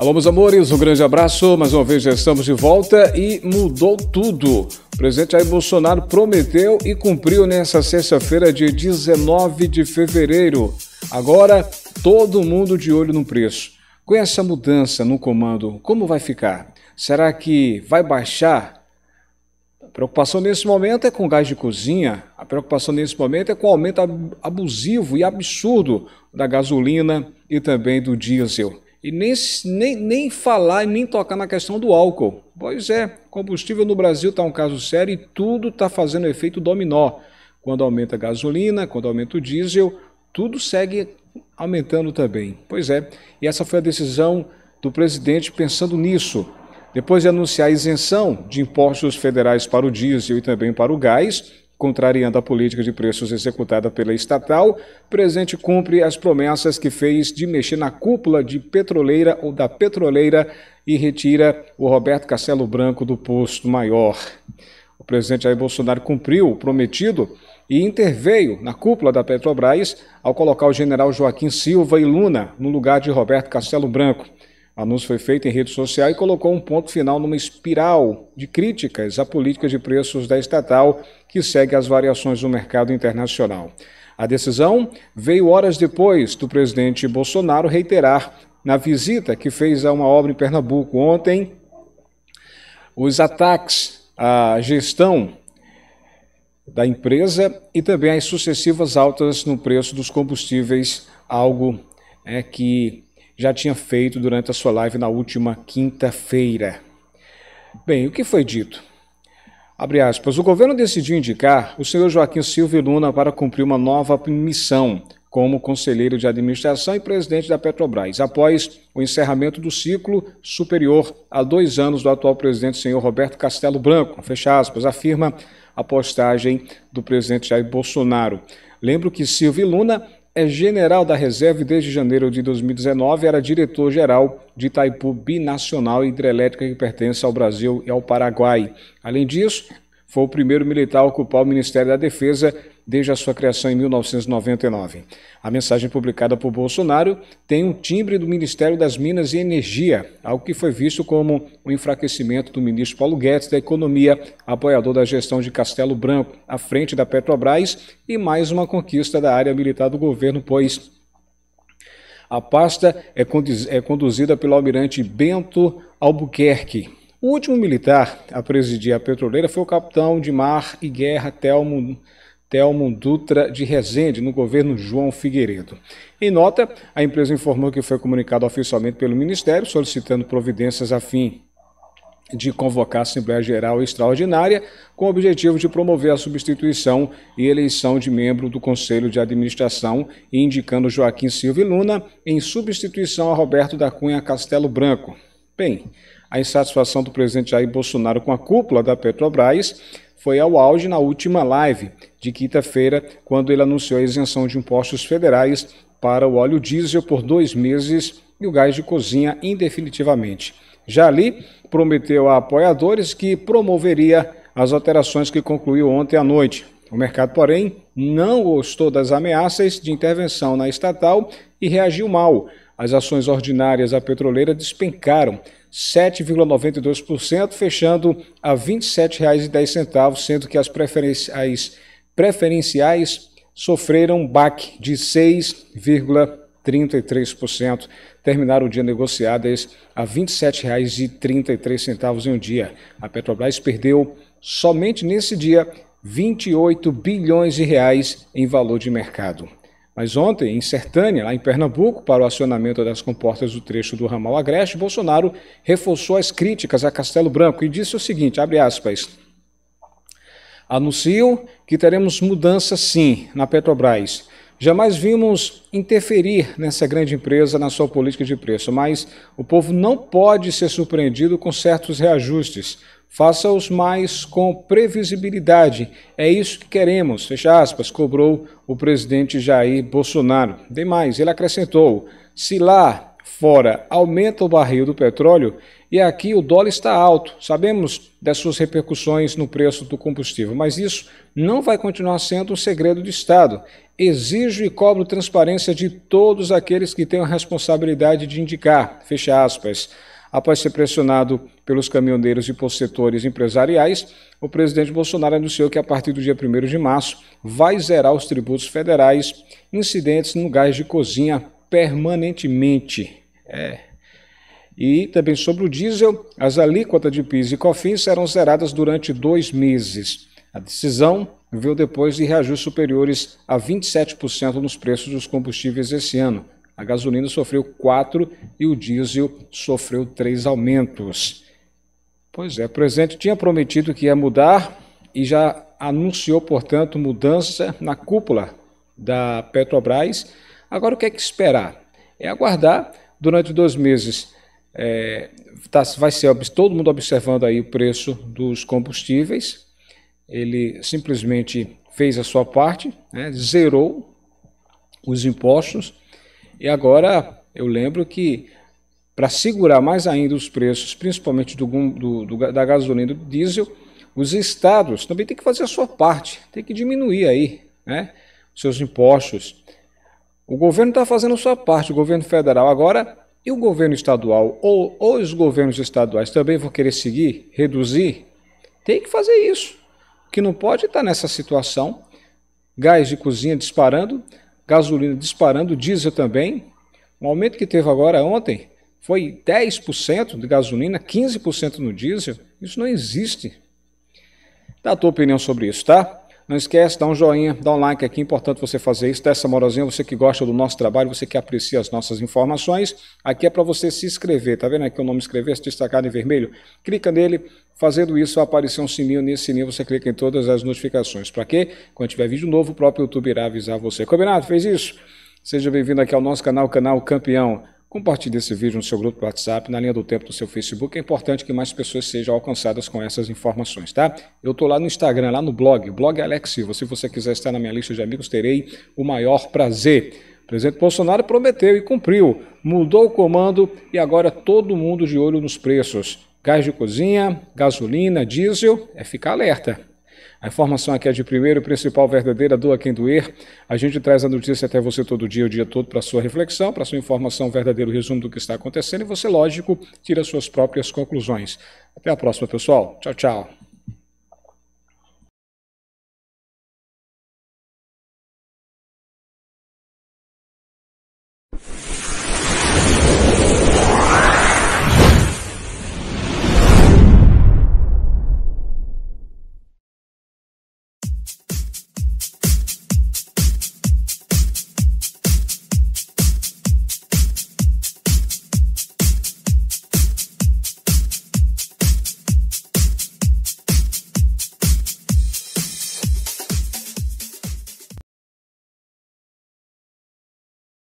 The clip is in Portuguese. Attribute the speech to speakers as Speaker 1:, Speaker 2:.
Speaker 1: Alô, meus amores, um grande abraço. Mais uma vez já estamos de volta e mudou tudo. O presidente Jair Bolsonaro prometeu e cumpriu nessa sexta-feira, dia 19 de fevereiro. Agora, todo mundo de olho no preço. Com essa mudança no comando, como vai ficar? Será que vai baixar? A preocupação nesse momento é com gás de cozinha, a preocupação nesse momento é com o aumento abusivo e absurdo da gasolina e também do diesel e nem, nem, nem falar e nem tocar na questão do álcool. Pois é, combustível no Brasil está um caso sério e tudo está fazendo efeito dominó. Quando aumenta a gasolina, quando aumenta o diesel, tudo segue aumentando também. Pois é, e essa foi a decisão do presidente pensando nisso. Depois de anunciar a isenção de impostos federais para o diesel e também para o gás, contrariando a política de preços executada pela estatal, presente cumpre as promessas que fez de mexer na cúpula de petroleira ou da petroleira e retira o Roberto Castelo Branco do posto maior. O presidente Jair Bolsonaro cumpriu o prometido e interveio na cúpula da Petrobras ao colocar o general Joaquim Silva e Luna no lugar de Roberto Castelo Branco. Anúncio foi feito em rede social e colocou um ponto final numa espiral de críticas à política de preços da estatal que segue as variações do mercado internacional. A decisão veio horas depois do presidente Bolsonaro reiterar na visita que fez a uma obra em Pernambuco ontem os ataques à gestão da empresa e também as sucessivas altas no preço dos combustíveis, algo é, que já tinha feito durante a sua live na última quinta-feira. Bem, o que foi dito? Abre aspas. O governo decidiu indicar o senhor Joaquim Silvio Luna para cumprir uma nova missão como conselheiro de administração e presidente da Petrobras, após o encerramento do ciclo superior a dois anos do atual presidente, senhor Roberto Castelo Branco. Fecha aspas, afirma a postagem do presidente Jair Bolsonaro. Lembro que Silvio Luna é general da reserva e desde janeiro de 2019 era diretor-geral de Itaipu Binacional Hidrelétrica que pertence ao Brasil e ao Paraguai. Além disso, foi o primeiro militar a ocupar o Ministério da Defesa desde a sua criação em 1999. A mensagem publicada por Bolsonaro tem um timbre do Ministério das Minas e Energia, algo que foi visto como o um enfraquecimento do ministro Paulo Guedes da Economia, apoiador da gestão de Castelo Branco à frente da Petrobras, e mais uma conquista da área militar do governo, pois a pasta é, é conduzida pelo almirante Bento Albuquerque. O último militar a presidir a petroleira foi o capitão de mar e guerra Telmo Telmo Dutra de Rezende, no governo João Figueiredo. Em nota, a empresa informou que foi comunicado oficialmente pelo Ministério, solicitando providências a fim de convocar a Assembleia Geral Extraordinária com o objetivo de promover a substituição e eleição de membro do Conselho de Administração e indicando Joaquim Silva e Luna em substituição a Roberto da Cunha Castelo Branco. Bem, a insatisfação do presidente Jair Bolsonaro com a cúpula da Petrobras foi ao auge na última live de quinta-feira, quando ele anunciou a isenção de impostos federais para o óleo diesel por dois meses e o gás de cozinha indefinitivamente. Já ali, prometeu a apoiadores que promoveria as alterações que concluiu ontem à noite. O mercado, porém, não gostou das ameaças de intervenção na estatal e reagiu mal as ações ordinárias da petroleira despencaram 7,92%, fechando a R$ 27,10, sendo que as, preferenci as preferenciais sofreram um baque de 6,33%. Terminaram o dia negociadas a R$ 27,33 em um dia. A Petrobras perdeu somente nesse dia 28 bilhões de reais em valor de mercado. Mas ontem, em Sertânia, lá em Pernambuco, para o acionamento das comportas do trecho do ramal Agreste, Bolsonaro reforçou as críticas a Castelo Branco e disse o seguinte, abre aspas, anuncio que teremos mudança sim na Petrobras. Jamais vimos interferir nessa grande empresa na sua política de preço, mas o povo não pode ser surpreendido com certos reajustes, faça-os mais com previsibilidade. É isso que queremos, fecha aspas, cobrou o presidente Jair Bolsonaro. Demais, ele acrescentou: se lá fora aumenta o barril do petróleo e aqui o dólar está alto, sabemos das suas repercussões no preço do combustível, mas isso não vai continuar sendo um segredo de Estado. Exijo e cobro transparência de todos aqueles que têm a responsabilidade de indicar, fecha aspas. Após ser pressionado pelos caminhoneiros e por setores empresariais, o presidente Bolsonaro anunciou que a partir do dia 1 de março vai zerar os tributos federais incidentes no gás de cozinha permanentemente. É. E também sobre o diesel, as alíquotas de PIS e COFINS serão zeradas durante dois meses. A decisão veio depois de reajustes superiores a 27% nos preços dos combustíveis esse ano, a gasolina sofreu 4 e o diesel sofreu 3 aumentos. Pois é, o presidente tinha prometido que ia mudar e já anunciou, portanto, mudança na cúpula da Petrobras. Agora o que é que esperar? É aguardar durante dois meses. É, tá, vai ser todo mundo observando aí o preço dos combustíveis. Ele simplesmente fez a sua parte, né, zerou os impostos e agora eu lembro que para segurar mais ainda os preços, principalmente do, do, do, da gasolina e do diesel, os estados também têm que fazer a sua parte, tem que diminuir aí né, seus impostos. O governo está fazendo a sua parte, o governo federal agora e o governo estadual, ou, ou os governos estaduais também vão querer seguir, reduzir, tem que fazer isso. que não pode estar tá nessa situação, gás de cozinha disparando, gasolina disparando, diesel também. Um aumento que teve agora ontem foi 10% de gasolina, 15% no diesel. Isso não existe. Dá a tua opinião sobre isso, tá? Não esquece, dá um joinha, dá um like aqui, é importante você fazer isso, dá essa moralzinha, você que gosta do nosso trabalho, você que aprecia as nossas informações, aqui é para você se inscrever, tá vendo aqui o nome inscrever, destacado em vermelho? Clica nele, fazendo isso vai aparecer um sininho, nesse sininho você clica em todas as notificações, para quê? Quando tiver vídeo novo, o próprio YouTube irá avisar você. Combinado? Fez isso? Seja bem-vindo aqui ao nosso canal, canal Campeão. Compartilhe esse vídeo no seu grupo do WhatsApp, na linha do tempo do seu Facebook. É importante que mais pessoas sejam alcançadas com essas informações, tá? Eu estou lá no Instagram, lá no blog, blog Alex Silva. Se você quiser estar na minha lista de amigos, terei o maior prazer. O presidente Bolsonaro prometeu e cumpriu, mudou o comando e agora todo mundo de olho nos preços. Gás de cozinha, gasolina, diesel, é ficar alerta. A informação aqui é de primeiro, principal, verdadeira, doa quem doer. A gente traz a notícia até você todo dia, o dia todo, para sua reflexão, para sua informação, verdadeiro resumo do que está acontecendo e você, lógico, tira suas próprias conclusões. Até a próxima, pessoal. Tchau, tchau. you